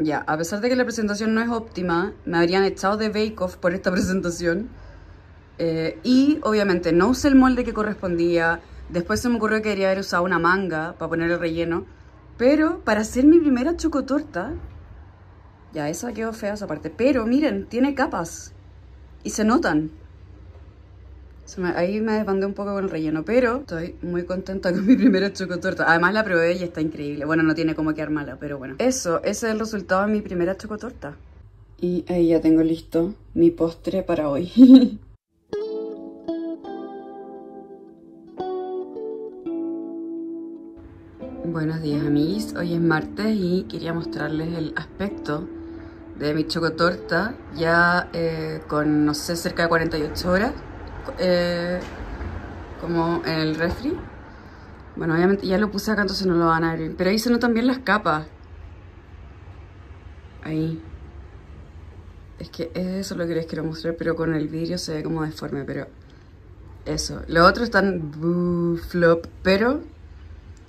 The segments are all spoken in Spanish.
Ya, a pesar de que la presentación no es óptima, me habrían echado de Bake Off por esta presentación. Eh, y obviamente no usé el molde que correspondía. Después se me ocurrió que quería haber usado una manga para poner el relleno. Pero para hacer mi primera chocotorta, ya esa quedó fea esa parte. Pero miren, tiene capas y se notan ahí me desbandé un poco con el relleno, pero estoy muy contenta con mi primera chocotorta. Además la probé y está increíble. Bueno, no tiene como quedar mala, pero bueno. Eso, ese es el resultado de mi primera chocotorta. Y ahí ya tengo listo mi postre para hoy. Buenos días amigos, hoy es martes y quería mostrarles el aspecto de mi chocotorta ya eh, con, no sé, cerca de 48 horas eh, como el refri. Bueno, obviamente ya lo puse acá, entonces no lo van a abrir. Pero ahí se notan bien las capas. Ahí. Es que eso es lo que les quiero mostrar, pero con el vidrio se ve como deforme, pero... Eso. Lo otro están flop, pero...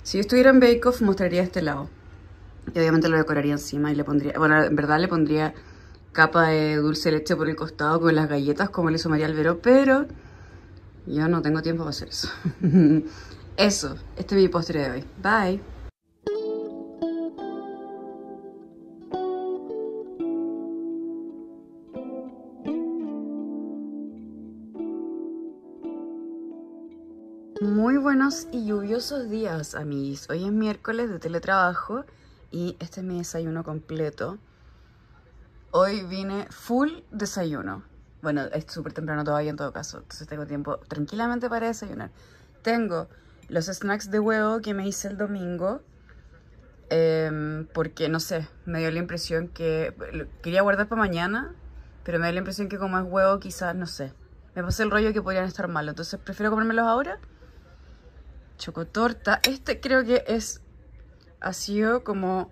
Si estuviera en Bake Off, mostraría este lado. Y obviamente lo decoraría encima y le pondría... Bueno, en verdad le pondría capa de dulce leche por el costado con las galletas, como le hizo María vero pero... Yo no tengo tiempo para hacer eso. eso, este es mi postre de hoy. Bye. Muy buenos y lluviosos días, amigos. Hoy es miércoles de teletrabajo y este es mi desayuno completo. Hoy vine full desayuno. Bueno, es súper temprano todavía en todo caso, entonces tengo tiempo tranquilamente para desayunar. Tengo los snacks de huevo que me hice el domingo, em, porque no sé, me dio la impresión que quería guardar para mañana, pero me dio la impresión que como es huevo quizás, no sé, me pasé el rollo que podrían estar malos, entonces prefiero comérmelos ahora. Chocotorta, este creo que es, ha sido como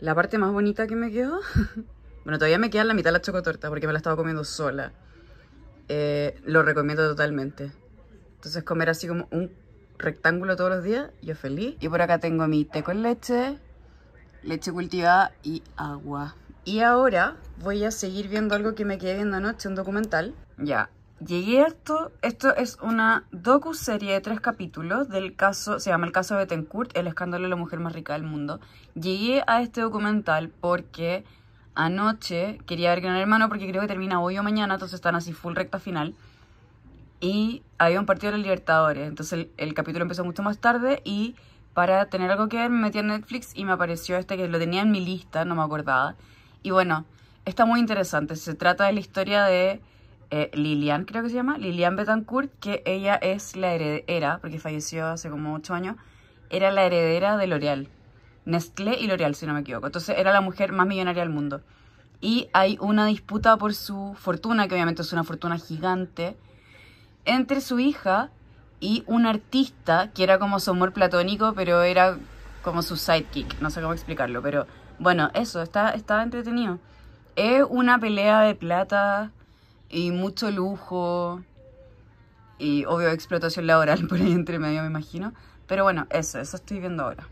la parte más bonita que me quedó. Bueno, todavía me queda la mitad de la chocotorta porque me la estaba comiendo sola. Eh, lo recomiendo totalmente. Entonces comer así como un rectángulo todos los días, yo feliz. Y por acá tengo mi té con leche, leche cultivada y agua. Y ahora voy a seguir viendo algo que me quedé viendo anoche, un documental. Ya, llegué a esto. Esto es una docu-serie de tres capítulos del caso, se llama El caso de Betancourt, el escándalo de la mujer más rica del mundo. Llegué a este documental porque anoche quería ver Gran Hermano porque creo que termina hoy o mañana, entonces están así full recta final. Y había un partido de los Libertadores, entonces el, capítulo empezó mucho más tarde y para tener algo que ver me metí en Netflix y me apareció este que lo tenía en mi lista, no me acordaba. Y bueno, está muy interesante, se trata de la historia de eh, Lilian, creo que se llama, Lilian Betancourt, que ella es la heredera, porque falleció hace como 8 años, era la heredera de L'Oreal. Nestlé y L'Oreal, si no me equivoco. Entonces era la mujer más millonaria del mundo. Y hay una disputa por su fortuna, que obviamente es una fortuna gigante, entre su hija y un artista que era como su amor platónico, pero era como su sidekick. No sé cómo explicarlo, pero bueno, eso, está, entretenido. Es una pelea de plata y mucho lujo y obvio explotación laboral por ahí entre medio, me imagino. Pero bueno, eso, eso estoy viendo ahora.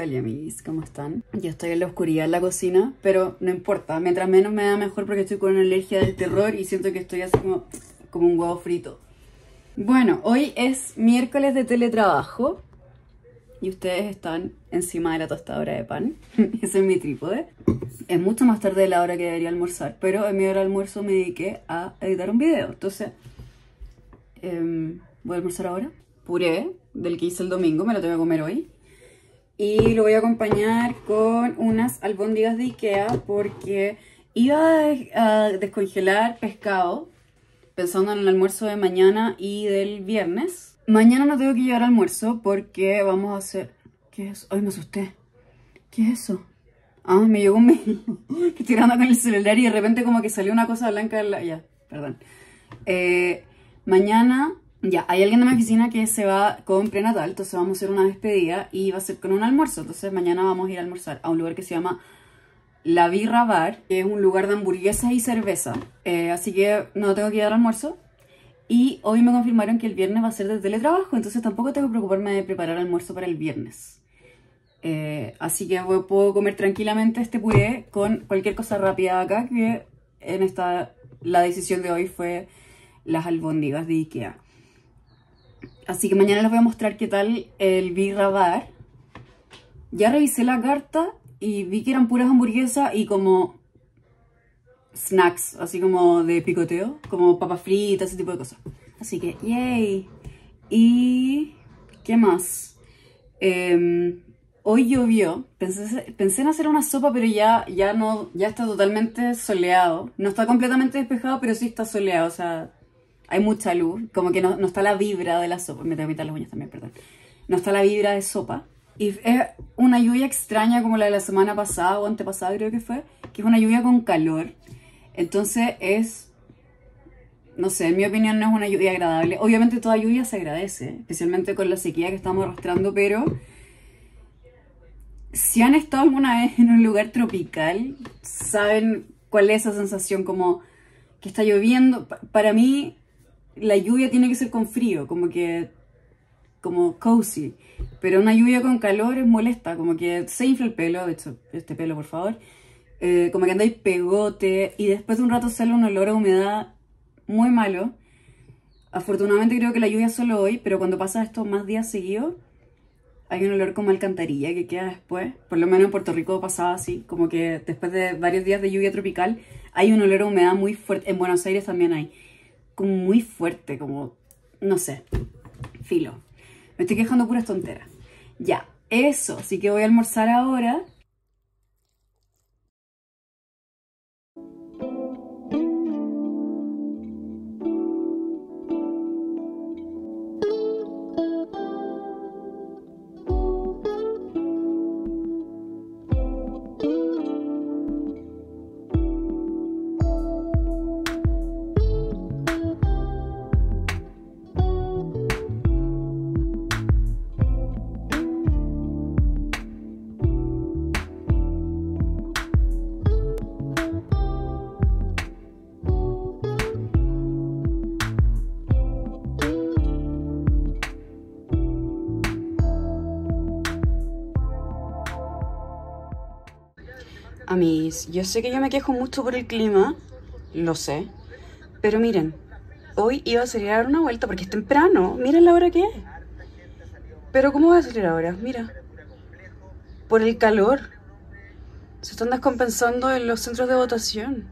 Hola amiguis, ¿cómo están? Yo estoy en la oscuridad en la cocina, pero no importa, mientras menos me da mejor porque estoy con una alergia del terror y siento que estoy así como, como un huevo frito. Bueno, hoy es miércoles de teletrabajo y ustedes están encima de la tostadora de pan. Ese es mi trípode. Es mucho más tarde de la hora que debería almorzar, pero en mi hora de almuerzo me dediqué a editar un video. Entonces, em, voy a almorzar ahora. Puré del que hice el domingo, me lo tengo que comer hoy y lo voy a acompañar con unas albóndigas de Ikea porque iba a descongelar pescado pensando en el almuerzo de mañana y del viernes. Mañana no tengo que llevar almuerzo porque vamos a hacer... ¿Qué es eso? Ay, me asusté. ¿Qué es eso? Ah, me llegó un mail. estoy con el celular y de repente como que salió una cosa blanca. La... Ya, perdón. Eh, mañana ya, hay alguien de mi oficina que se va con prenatal, entonces vamos a hacer una despedida y va a ser con un almuerzo. Entonces mañana vamos a ir a almorzar a un lugar que se llama La Birra Bar, que es un lugar de hamburguesas y cerveza. Eh, así que no tengo que ir al almuerzo. Y hoy me confirmaron que el viernes va a ser de teletrabajo, entonces tampoco tengo que preocuparme de preparar almuerzo para el viernes. Eh, así que puedo comer tranquilamente este puré con cualquier cosa rápida acá, que en esta, la decisión de hoy fue las albóndigas de Ikea. Así que mañana les voy a mostrar qué tal el birra Ya revisé la carta y vi que eran puras hamburguesas y como snacks, así como de picoteo, como papas fritas, ese tipo de cosas. Así que, yay. ¿Y qué más? Em, hoy llovió, pensé, pensé, en hacer una sopa, pero ya, ya, no, ya está totalmente soleado. No está completamente despejado, pero sí está soleado, o sea, hay mucha luz, como que no, está la vibra de la sopa. Me tengo que quitar las uñas también, perdón. No está la vibra de sopa. Y es una lluvia extraña como la de la semana pasada o antepasada creo que fue, que es una lluvia con calor. Entonces es, no sé, en mi opinión no es una lluvia agradable. Obviamente toda lluvia se agradece, especialmente con la sequía que estamos arrastrando, pero si han estado alguna vez en un lugar tropical, saben cuál es esa sensación como que está lloviendo. Para mí la lluvia tiene que ser con frío, como que como cozy, pero una lluvia con calor es molesta, como que se infla el pelo, de hecho, este pelo por favor, eh, como que andáis pegote y después de un rato sale un olor a humedad muy malo. Afortunadamente creo que la lluvia solo hoy, pero cuando pasa esto más días seguidos, hay un olor como alcantarilla que queda después. Por lo menos en Puerto Rico pasaba así, como que después de varios días de lluvia tropical, hay un olor a humedad muy fuerte. En Buenos Aires también hay como muy fuerte, como, no sé, filo. Me estoy quejando puras tonteras. Ya, eso, sí que voy a almorzar ahora. a Yo sé que yo me quejo mucho por el clima, lo sé, pero miren, hoy iba a salir a dar una vuelta porque es temprano, miren la hora que es. Pero ¿cómo va a salir ahora? Mira, por el calor. Se están descompensando en los centros de votación.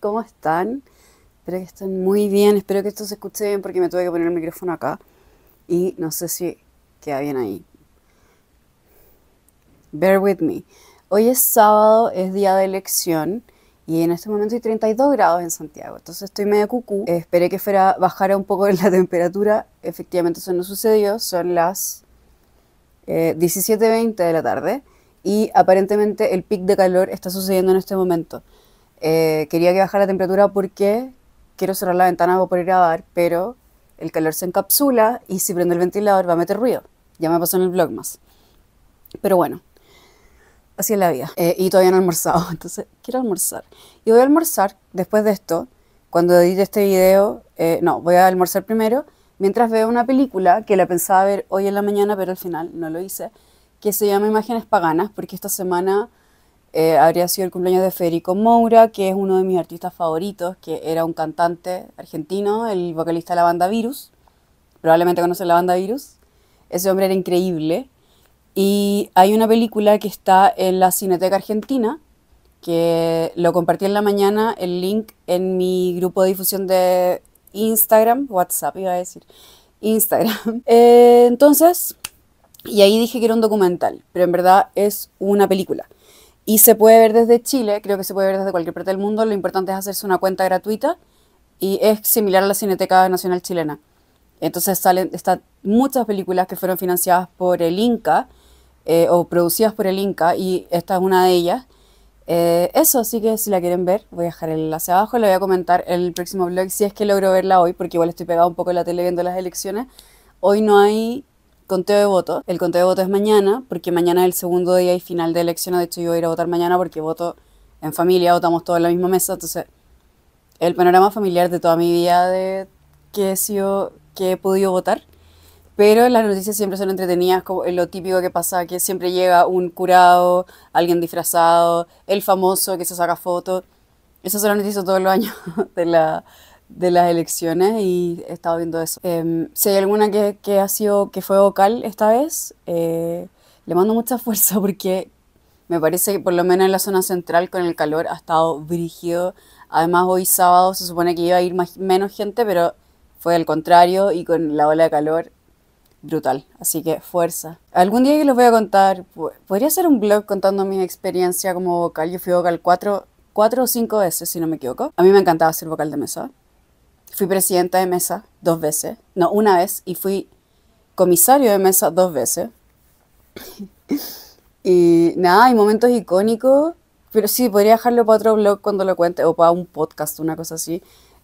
¿cómo están? Espero que estén muy bien, espero que esto se escuche bien porque me tuve que poner el micrófono acá y no sé si queda bien ahí. Bear with me. Hoy es sábado, es día de elección y en este momento hay 32 grados en Santiago, entonces estoy medio cucú. Eh, esperé que fuera, bajara un poco la temperatura, efectivamente eso no sucedió, son las eh, 17.20 de la tarde y aparentemente el pic de calor está sucediendo en este momento. Eh, quería que bajara la temperatura porque quiero cerrar la ventana para poder grabar, pero el calor se encapsula y si prendo el ventilador va a meter ruido. Ya me pasó en el blog más. Pero bueno, así es la vida. Eh, y todavía no he almorzado, entonces quiero almorzar. Y voy a almorzar después de esto, cuando edite este video, eh, no, voy a almorzar primero, mientras veo una película que la pensaba ver hoy en la mañana, pero al final no lo hice, que se llama Imágenes Paganas, porque esta semana eh, habría sido el cumpleaños de Federico Moura, que es uno de mis artistas favoritos, que era un cantante argentino, el vocalista de la banda Virus. Probablemente conocen la banda Virus. Ese hombre era increíble. Y hay una película que está en la Cineteca Argentina, que lo compartí en la mañana, el link en mi grupo de difusión de Instagram, WhatsApp iba a decir, Instagram. Eh, entonces, y ahí dije que era un documental, pero en verdad es una película y se puede ver desde Chile, creo que se puede ver desde cualquier parte del mundo, lo importante es hacerse una cuenta gratuita y es similar a la Cineteca Nacional Chilena. Entonces salen están muchas películas que fueron financiadas por el Inca eh, o producidas por el Inca y esta es una de ellas. Eh, eso, así que si la quieren ver, voy a dejar el enlace abajo, le voy a comentar el próximo blog si es que logro verla hoy, porque igual estoy pegado un poco en la tele viendo las elecciones. Hoy no hay conteo de votos. El conteo de votos es mañana, porque mañana es el segundo día y final de elecciones. De hecho, yo voy a ir a votar mañana porque voto en familia, votamos todos en la misma mesa. Entonces, el panorama familiar de toda mi vida de que he sido, que he podido votar. Pero las noticias siempre son entretenidas, como lo típico que pasa, que siempre llega un curado, alguien disfrazado, el famoso que se saca fotos. Esas son las noticias todos los años de la, de las elecciones y he estado viendo eso. Em, si hay alguna que, que, ha sido, que fue vocal esta vez, eh, le mando mucha fuerza porque me parece que por lo menos en la zona central con el calor ha estado brígido. Además hoy sábado se supone que iba a ir más, menos gente, pero fue al contrario y con la ola de calor brutal. Así que fuerza. Algún día que los voy a contar, podría hacer un blog contando mi experiencia como vocal. Yo fui vocal cuatro, cuatro o cinco veces, si no me equivoco. A mí me encantaba ser vocal de mesa. Fui presidenta de mesa dos veces, no, una vez, y fui comisario de mesa dos veces. y nada, hay momentos icónicos, pero sí, podría dejarlo para otro blog cuando lo cuente, o para un podcast, una cosa así.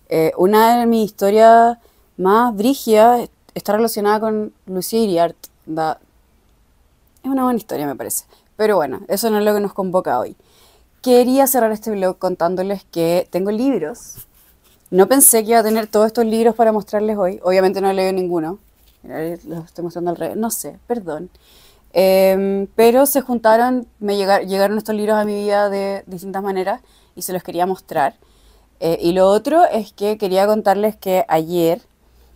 Eh, una de mis historias más brígidas está relacionada con Lucía Iriart. Da, es una buena historia, me parece. Pero bueno, eso no es lo que nos convoca hoy. Quería cerrar este blog contándoles que tengo libros no pensé que iba a tener todos estos libros para mostrarles hoy. Obviamente no he leído ninguno. los estoy mostrando al revés. No sé, perdón. Em, pero se juntaron, me llegaron estos libros a mi vida de distintas maneras y se los quería mostrar. Eh, y lo otro es que quería contarles que ayer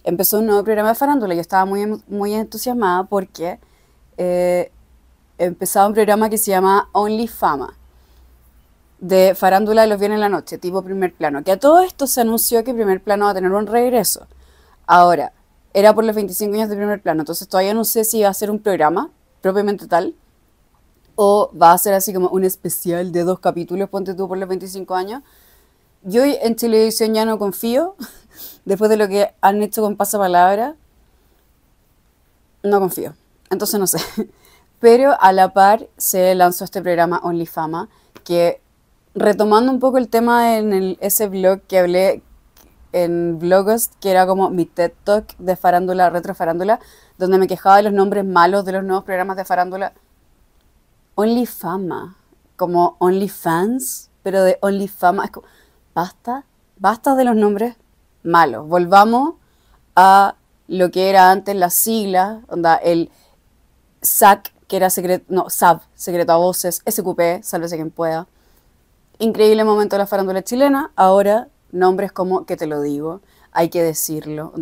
empezó un nuevo programa de farándula. Yo estaba muy, em, muy entusiasmada porque eh, empezaba un programa que se llama Only Fama de Farándula de los bienes en la Noche, tipo Primer Plano, que a todo esto se anunció que Primer Plano va a tener un regreso. Ahora, era por los 25 años de Primer Plano, entonces todavía no sé si va a ser un programa propiamente tal o va a ser así como un especial de dos capítulos, ponte tú por los 25 años. Yo en televisión ya no confío, después de lo que han hecho con Pasapalabra, no confío, entonces no sé. Pero a la par se lanzó este programa Only Fama, que retomando un poco el tema en ese blog que hablé en Blogost, que era como mi TED Talk de farándula, retro donde me quejaba de los nombres malos de los nuevos programas de farándula. Only Fama, como Only Fans, pero de Only Fama. basta, basta de los nombres malos. Volvamos a lo que era antes la sigla, onda, el SAC, que era secreto, no, SAB, secreto a voces, SQP, sálvese quien pueda. Increíble momento de la farándula chilena. Ahora, nombres como que te lo digo, hay que decirlo.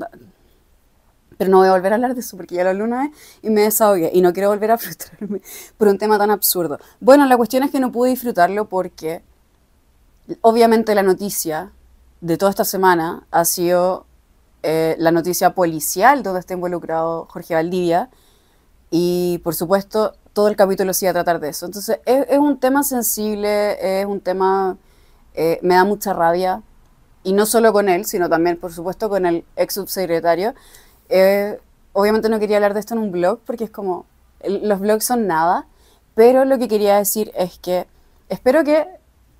Pero no voy a volver a hablar de eso porque ya la luna una y me desahogué y no quiero volver a frustrarme por un tema tan absurdo. Bueno, la cuestión es que no pude disfrutarlo porque obviamente la noticia de toda esta semana ha sido eh, la noticia policial donde está involucrado Jorge Valdivia y por supuesto todo el capítulo se iba a tratar de eso. Entonces, es, un tema sensible, es un tema, eh, me da mucha rabia, y no solo con él, sino también, por supuesto, con el ex subsecretario. Eh, obviamente no quería hablar de esto en un blog, porque es como, los blogs son nada, pero lo que quería decir es que espero que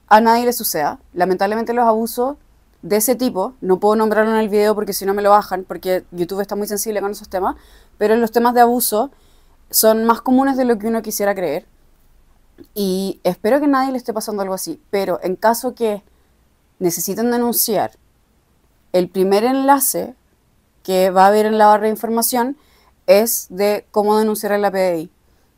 a nadie le suceda. Lamentablemente los abusos de ese tipo, no puedo nombrarlo en el video porque si no me lo bajan, porque YouTube está muy sensible con esos temas, pero en los temas de abuso son más comunes de lo que uno quisiera creer. Y espero que nadie le esté pasando algo así, pero en caso que necesiten denunciar, el primer enlace que va a haber en la barra de información es de cómo denunciar a la PDI.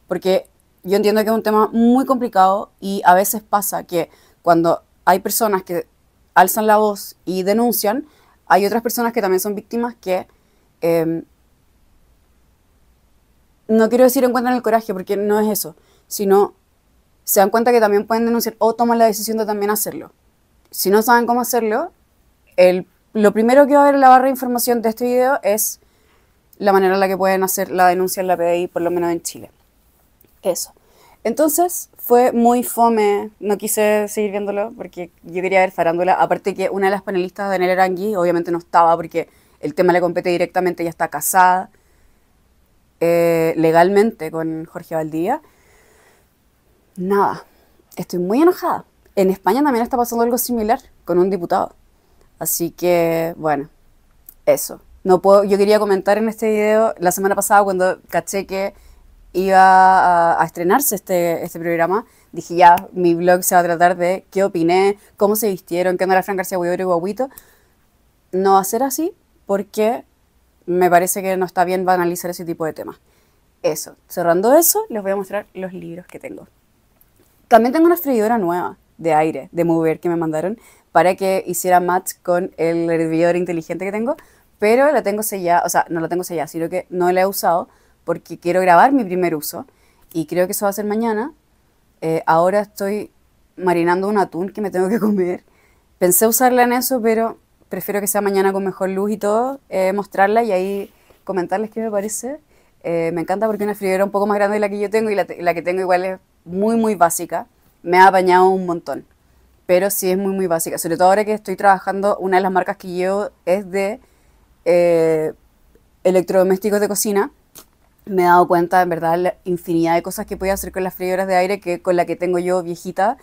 Porque yo entiendo que es un tema muy complicado y a veces pasa que cuando hay personas que alzan la voz y denuncian, hay otras personas que también son víctimas que em, no quiero decir encuentran el coraje, porque no es eso, sino se dan cuenta que también pueden denunciar o toman la decisión de también hacerlo. Si no saben cómo hacerlo, lo primero que va a ver en la barra de información de este video es la manera en la que pueden hacer la denuncia en la PDI, por lo menos en Chile. Eso. Entonces fue muy fome, no quise seguir viéndolo porque yo quería ver farándula, aparte que una de las panelistas, Daniela Arangui, obviamente no estaba porque el tema le compete directamente, ya está casada, eh, legalmente con Jorge Valdivia. Nada, estoy muy enojada. En España también está pasando algo similar con un diputado. Así que, bueno, eso. No puedo, yo quería comentar en este video, la semana pasada cuando caché que iba a, estrenarse este, este programa, dije ya, mi blog se va a tratar de qué opiné, cómo se vistieron, qué onda la Fran García y Guaguito. No va a ser así porque me parece que no está bien analizar ese tipo de temas. Eso, cerrando eso, les voy a mostrar los libros que tengo. También tengo una freidora nueva de aire, de mover que me mandaron para que hiciera match con el hervidor inteligente que tengo, pero la tengo sellada, o sea, no la tengo sellada, sino que no la he usado porque quiero grabar mi primer uso y creo que eso va a ser mañana. Eh, ahora estoy marinando un atún que me tengo que comer. Pensé usarla en eso, pero prefiero que sea mañana con mejor luz y todo, eh, mostrarla y ahí comentarles qué me parece. Eh, me encanta porque una freidora un poco más grande de la que yo tengo y la, que tengo igual es muy, muy básica. Me ha apañado un montón, pero sí es muy, muy básica. Sobre todo ahora que estoy trabajando, una de las marcas que llevo es de eh, electrodomésticos de cocina. Me he dado cuenta, en verdad, la infinidad de cosas que podía hacer con las freidoras de aire que con la que tengo yo viejita,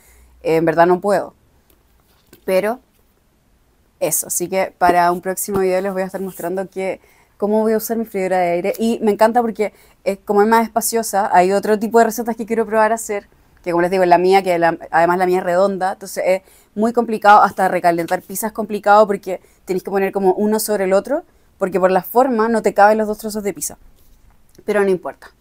en verdad no puedo. Pero eso. Así que para un próximo video les voy a estar mostrando que, cómo voy a usar mi freidora de aire. Y me encanta porque es, como es más espaciosa, hay otro tipo de recetas que quiero probar a hacer, que como les digo, la mía, que además la mía es redonda, entonces es muy complicado, hasta recalentar pizza es complicado porque tenéis que poner como uno sobre el otro, porque por la forma no te caben los dos trozos de pizza. Pero no importa.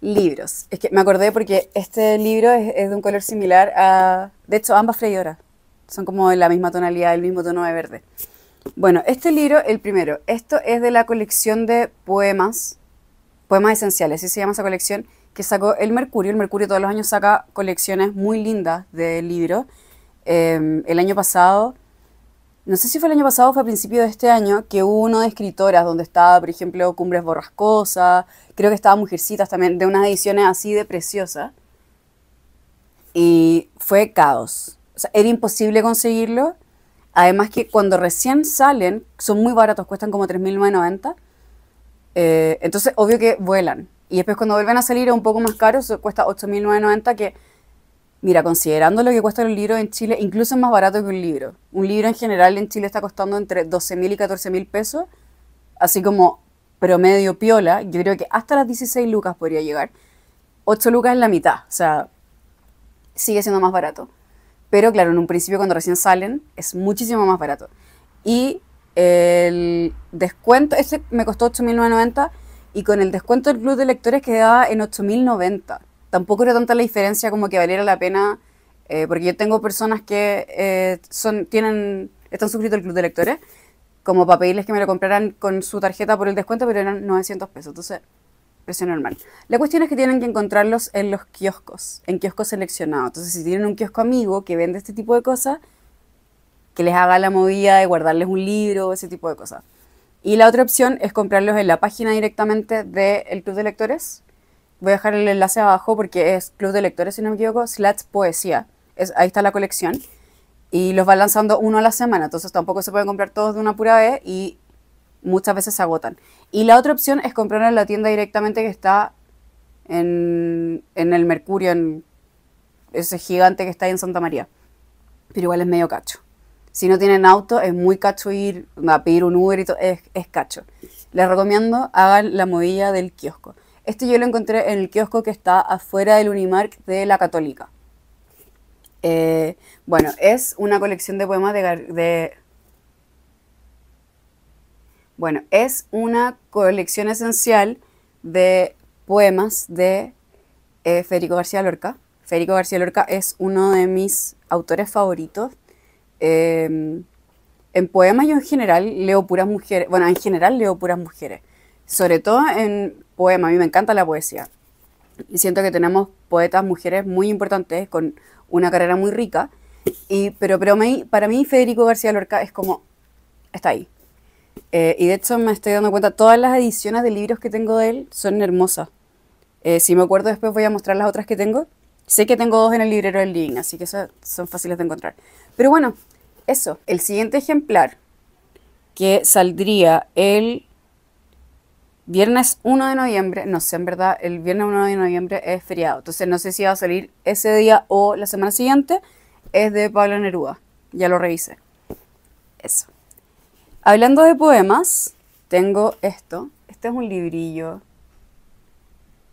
Libros. Es que me acordé porque este libro es, es de un color similar a... De hecho, ambas freidoras son como de la misma tonalidad, el mismo tono de verde. Bueno, este libro, el primero, esto es de la colección de poemas, poemas esenciales, así se llama esa colección, que sacó el Mercurio. El Mercurio todos los años saca colecciones muy lindas de libros. Em, el año pasado, no sé si fue el año pasado o fue a principio de este año, que hubo uno de escritoras donde estaba, por ejemplo, Cumbres Borrascosas, creo que estaba Mujercitas también, de unas ediciones así de preciosas. Y fue caos. O sea, era imposible conseguirlo. Además que cuando recién salen, son muy baratos, cuestan como 3.990. Eh, entonces, obvio que vuelan. Y después cuando vuelven a salir es un poco más caro, cuesta 8.990 que, mira, considerando lo que cuesta un libro en Chile, incluso es más barato que un libro. Un libro en general en Chile está costando entre 12.000 y 14.000 pesos, así como promedio piola, yo creo que hasta las 16 lucas podría llegar. 8 lucas es la mitad, o sea, sigue siendo más barato. Pero claro, en un principio cuando recién salen es muchísimo más barato. Y el descuento, este me costó 8.990 y con el descuento del club de lectores quedaba en 8.090. Tampoco era tanta la diferencia como que valiera la pena, eh, porque yo tengo personas que eh, son, tienen, están suscritos al club de lectores, como para pedirles que me lo compraran con su tarjeta por el descuento, pero eran 900 pesos. Entonces, normal. La cuestión es que tienen que encontrarlos en los kioscos, en kioscos seleccionados. Entonces, si tienen un kiosco amigo que vende este tipo de cosas, que les haga la movida de guardarles un libro, ese tipo de cosas. Y la otra opción es comprarlos en la página directamente del Club de Lectores. Voy a dejar el enlace abajo porque es Club de Lectores, si no me equivoco, Slats poesía. Es, ahí está la colección. Y los va lanzando uno a la semana, entonces tampoco se pueden comprar todos de una pura vez y muchas veces se agotan. Y la otra opción es comprar en la tienda directamente que está en, el Mercurio, en ese gigante que está ahí en Santa María. Pero igual es medio cacho. Si no tienen auto, es muy cacho ir a pedir un Uber y todo, es, cacho. Les recomiendo hagan la movilla del kiosco. Este yo lo encontré en el kiosco que está afuera del Unimark de la Católica. Eh, bueno, es una colección de poemas de bueno, es una colección esencial de poemas de eh, Federico García Lorca. Federico García Lorca es uno de mis autores favoritos. Em, en poemas yo en general leo puras mujeres, bueno, en general leo puras mujeres, sobre todo en poemas, a mí me encanta la poesía. Y siento que tenemos poetas mujeres muy importantes con una carrera muy rica, y, pero, pero para mí Federico García Lorca es como, está ahí, eh, y de hecho me estoy dando cuenta, todas las ediciones de libros que tengo de él son hermosas. Eh, si me acuerdo después voy a mostrar las otras que tengo. Sé que tengo dos en el librero del living, así que son fáciles de encontrar. Pero bueno, eso. El siguiente ejemplar que saldría el viernes 1 de noviembre, no sé, en verdad, el viernes 1 de noviembre es feriado, entonces no sé si va a salir ese día o la semana siguiente, es de Pablo Neruda, ya lo revisé. Eso. Hablando de poemas, tengo esto. Este es un librillo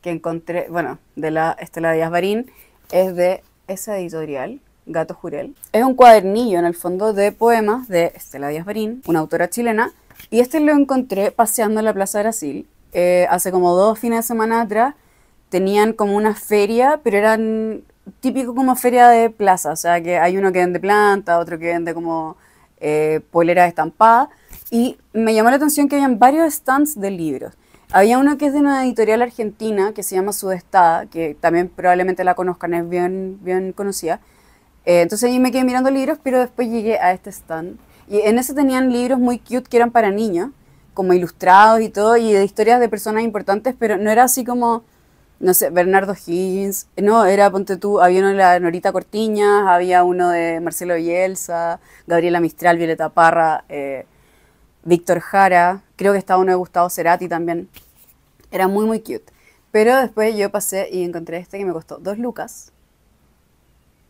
que encontré, bueno, de la Estela Díaz Barín, es de esa editorial, Gato Jurel. Es un cuadernillo en el fondo de poemas de Estela Díaz Barín, una autora chilena, y este lo encontré paseando en la Plaza Brasil eh, hace como dos fines de semana atrás. Tenían como una feria, pero eran típico como feria de plaza, o sea que hay uno que vende planta, otro que vende como eh, polera estampada, y me llamó la atención que habían varios stands de libros. Había uno que es de una editorial argentina que se llama Sudestada, que también probablemente la conozcan, es bien, bien conocida. Eh, entonces ahí me quedé mirando libros, pero después llegué a este stand. Y en ese tenían libros muy cute que eran para niños, como ilustrados y todo, y de historias de personas importantes, pero no era así como, no sé, Bernardo Higgins. No, era, ponte tú, había uno de la Norita Cortiñas, había uno de Marcelo Bielsa, Gabriela Mistral, Violeta Parra. Eh, Víctor Jara, creo que estaba uno de Gustavo Cerati también. Era muy, muy cute. Pero después yo pasé y encontré este que me costó dos lucas.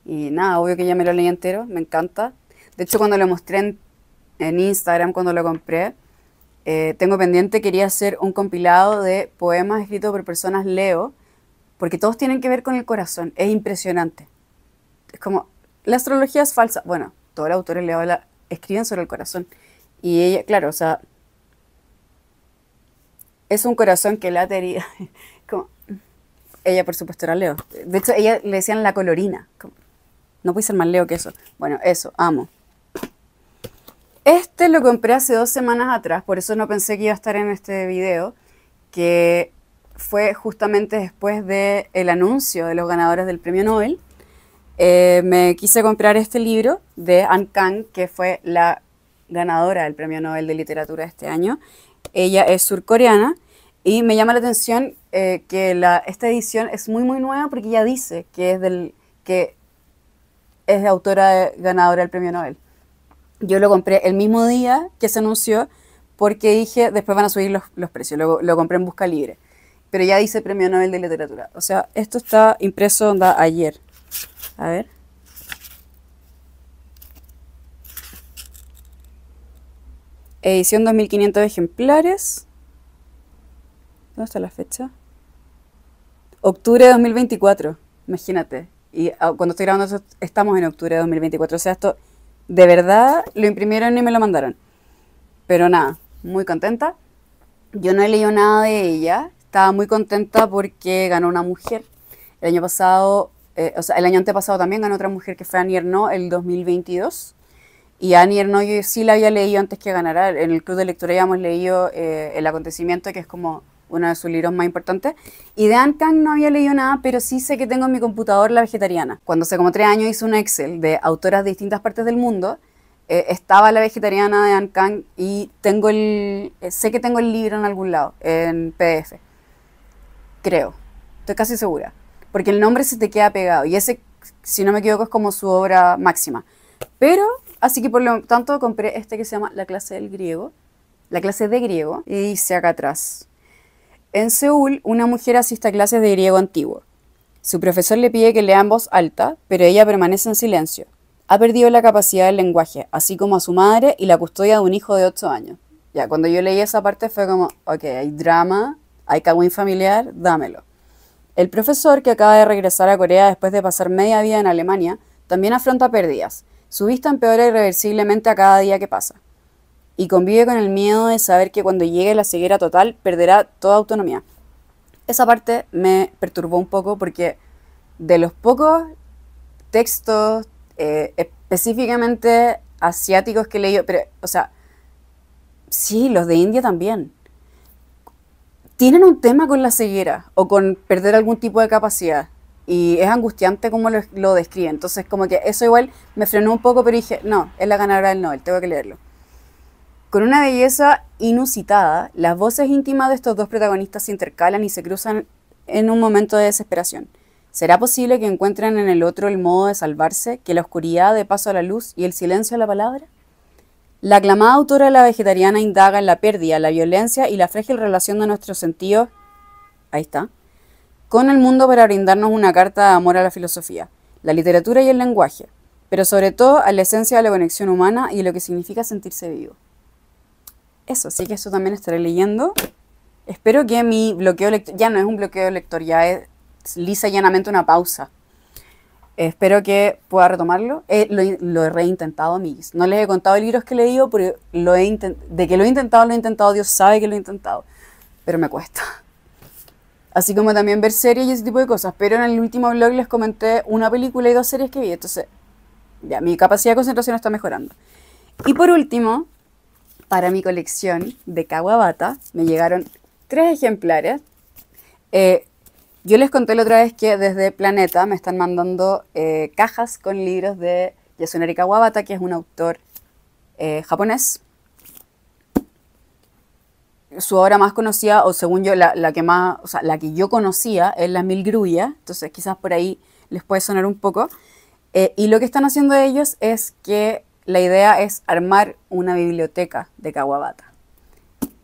Y nada, obvio que ya me lo leí entero, me encanta. De hecho, cuando lo mostré en, Instagram, cuando lo compré, eh, tengo pendiente, quería hacer un compilado de poemas escritos por personas leo, porque todos tienen que ver con el corazón. Es impresionante. Es como, la astrología es falsa. Bueno, todos los autores leo la, escriben sobre el corazón. Y ella, claro, o sea, es un corazón que late herida. Como, ella, por supuesto, era Leo. De hecho, ella le decían la colorina. no puede ser más Leo que eso. Bueno, eso, amo. Este lo compré hace dos semanas atrás, por eso no pensé que iba a estar en este video, que fue justamente después del el anuncio de los ganadores del premio Nobel. Eh, me quise comprar este libro de Anne Kang, que fue la ganadora del Premio Nobel de Literatura este año. Ella es surcoreana y me llama la atención eh, que la, esta edición es muy, muy nueva porque ella dice que es, del, que es autora ganadora del Premio Nobel. Yo lo compré el mismo día que se anunció porque dije, después van a subir los, los precios, lo, lo, compré en Busca Libre. Pero ya dice Premio Nobel de Literatura. O sea, esto está impreso onda ayer. A ver. Edición 2500 ejemplares. ¿Dónde la fecha? Octubre de 2024, imagínate. Y ah, cuando estoy grabando estamos en octubre de 2024. O sea, esto de verdad lo imprimieron y me lo mandaron. Pero nada, muy contenta. Yo no he leído nada de ella. Estaba muy contenta porque ganó una mujer. El año pasado, eh, o sea, el año antepasado también ganó otra mujer que fue Anier No, el 2022. Y Annie Ernaux sí la había leído antes que ganara. En el club de lectura ya hemos leído eh, El acontecimiento, que es como uno de sus libros más importantes. Y de Anne Kang no había leído nada, pero sí sé que tengo en mi computador La Vegetariana. Cuando hace como tres años hice un Excel de autoras de distintas partes del mundo, eh, estaba La Vegetariana de Anne Kang y tengo el, eh, sé que tengo el libro en algún lado, en PDF. Creo. Estoy casi segura. Porque el nombre se te queda pegado. Y ese, si no me equivoco, es como su obra máxima. Pero Así que por lo tanto compré este que se llama La clase del griego, la clase de griego, y dice acá atrás. En Seúl, una mujer asiste a clases de griego antiguo. Su profesor le pide que lea en voz alta, pero ella permanece en silencio. Ha perdido la capacidad del lenguaje, así como a su madre y la custodia de un hijo de 8 años. Ya, cuando yo leí esa parte fue como, ok, hay drama, hay cagüín familiar, dámelo. El profesor, que acaba de regresar a Corea después de pasar media vida en Alemania, también afronta pérdidas. Su vista empeora irreversiblemente a cada día que pasa, y convive con el miedo de saber que cuando llegue la ceguera total perderá toda autonomía. Esa parte me perturbó un poco porque de los pocos textos eh, específicamente asiáticos que he leído, pero, o sea, sí, los de India también, tienen un tema con la ceguera o con perder algún tipo de capacidad. Y es angustiante como lo, describe. Entonces, como que eso igual me frenó un poco, pero dije, no, es la ganadora del Nobel, tengo que leerlo. Con una belleza inusitada, las voces íntimas de estos dos protagonistas se intercalan y se cruzan en un momento de desesperación. ¿Será posible que encuentren en el otro el modo de salvarse, que la oscuridad de paso a la luz y el silencio a la palabra? La aclamada autora de La Vegetariana indaga en la pérdida, la violencia y la frágil relación de nuestros sentidos. Ahí está con el mundo para brindarnos una carta de amor a la filosofía, la literatura y el lenguaje, pero sobre todo a la esencia de la conexión humana y lo que significa sentirse vivo. Eso, sí que eso también estaré leyendo. Espero que mi bloqueo lector, ya no es un bloqueo lector, ya es lisa y llanamente una pausa. Espero que pueda retomarlo. Eh, lo, he reintentado, amigos. No les he contado libros que he leído, pero lo de que lo he intentado, lo he intentado. Dios sabe que lo he intentado, pero me cuesta así como también ver series y ese tipo de cosas. Pero en el último blog les comenté una película y dos series que vi, entonces ya mi capacidad de concentración está mejorando. Y por último, para mi colección de Kawabata, me llegaron tres ejemplares. Eh, yo les conté la otra vez que desde Planeta me están mandando eh, cajas con libros de Yasunari Kawabata, que es un autor eh, japonés su obra más conocida, o según yo, la, que más, la que yo conocía es La Mil grulla entonces quizás por ahí les puede sonar un poco. Eh, y lo que están haciendo ellos es que la idea es armar una biblioteca de Kawabata.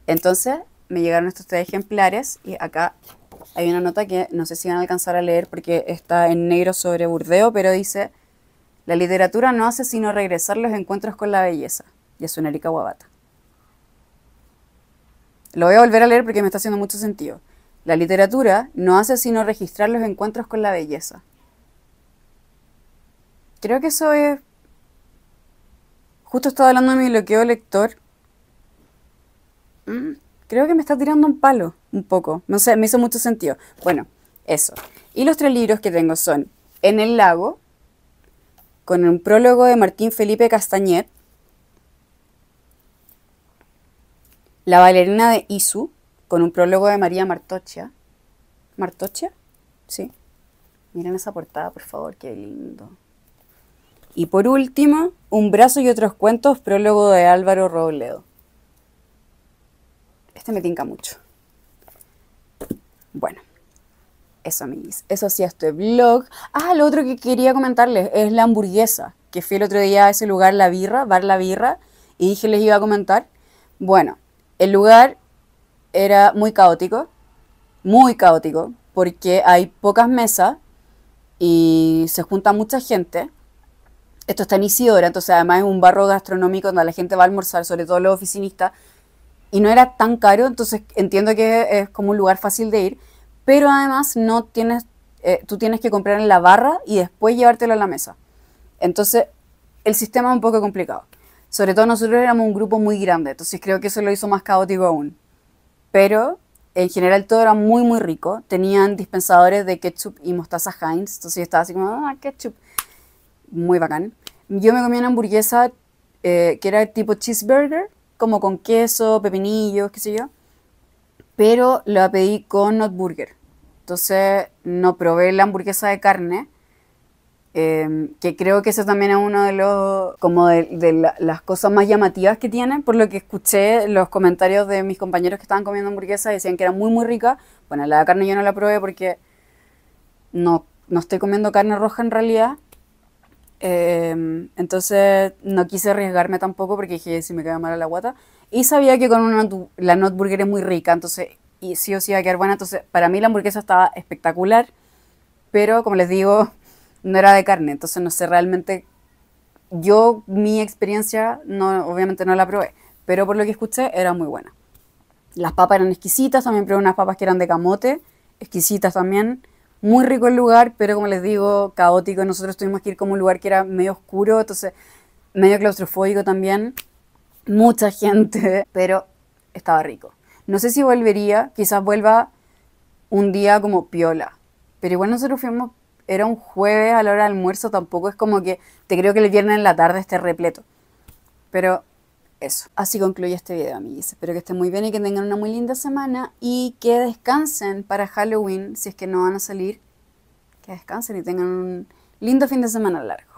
Entonces me llegaron estos tres ejemplares y acá hay una nota que no sé si van a alcanzar a leer porque está en negro sobre burdeo, pero dice, la literatura no hace sino regresar los encuentros con la belleza. Y es una Erika lo voy a volver a leer porque me está haciendo mucho sentido. La literatura no hace sino registrar los encuentros con la belleza. Creo que eso es... Justo estaba hablando de mi bloqueo lector. Mm, creo que me está tirando un palo, un poco. No sé, me hizo mucho sentido. Bueno, eso. Y los tres libros que tengo son En el lago, con un prólogo de Martín Felipe Castañet, La bailarina de Isu, con un prólogo de María Martocha. ¿Martocha? Sí. Miren esa portada, por favor, qué lindo. Y por último, Un brazo y otros cuentos, prólogo de Álvaro Robledo. Este me tinca mucho. Bueno, eso, amiguis. Eso sí, este blog. Ah, lo otro que quería comentarles es la hamburguesa, que fui el otro día a ese lugar, La Birra, Bar La Birra, y dije les iba a comentar. Bueno, el lugar era muy caótico, muy caótico, porque hay pocas mesas y se junta mucha gente. Esto está en Isidora, entonces además es un barro gastronómico donde la gente va a almorzar, sobre todo los oficinistas, y no era tan caro, entonces entiendo que es como un lugar fácil de ir, pero además no tienes, eh, tú tienes que comprar en la barra y después llevártelo a la mesa. Entonces, el sistema es un poco complicado. Sobre todo nosotros éramos un grupo muy grande, entonces creo que eso lo hizo más caótico aún. Pero en general todo era muy, muy rico. Tenían dispensadores de ketchup y mostaza Heinz, entonces yo estaba así como, ah, ketchup. Muy bacán. Yo me comí una hamburguesa eh, que era tipo cheeseburger, como con queso, pepinillos, qué sé yo. Pero la pedí con not burger. Entonces no probé la hamburguesa de carne Em, que creo que eso también es uno de los como de, las cosas más llamativas que tiene por lo que escuché los comentarios de mis compañeros que estaban comiendo hamburguesas decían que era muy muy rica bueno la carne yo no la probé porque no, no estoy comiendo carne roja en realidad em, entonces no quise arriesgarme tampoco porque dije si me queda mala la guata y sabía que con la not es muy rica entonces y sí o sí iba a quedar buena entonces para mí la hamburguesa estaba espectacular pero como les digo no era de carne, entonces no sé realmente, yo mi experiencia no, obviamente no la probé, pero por lo que escuché era muy buena. Las papas eran exquisitas, también probé unas papas que eran de camote, exquisitas también. Muy rico el lugar, pero como les digo, caótico. Nosotros tuvimos que ir como un lugar que era medio oscuro, entonces medio claustrofóbico también. Mucha gente, pero estaba rico. No sé si volvería, quizás vuelva un día como piola. Pero igual nosotros fuimos era un jueves a la hora de almuerzo, tampoco es como que te creo que el viernes en la tarde esté repleto. Pero eso. Así concluye este video, amigos Espero que estén muy bien y que tengan una muy linda semana y que descansen para Halloween, si es que no van a salir. Que descansen y tengan un lindo fin de semana largo.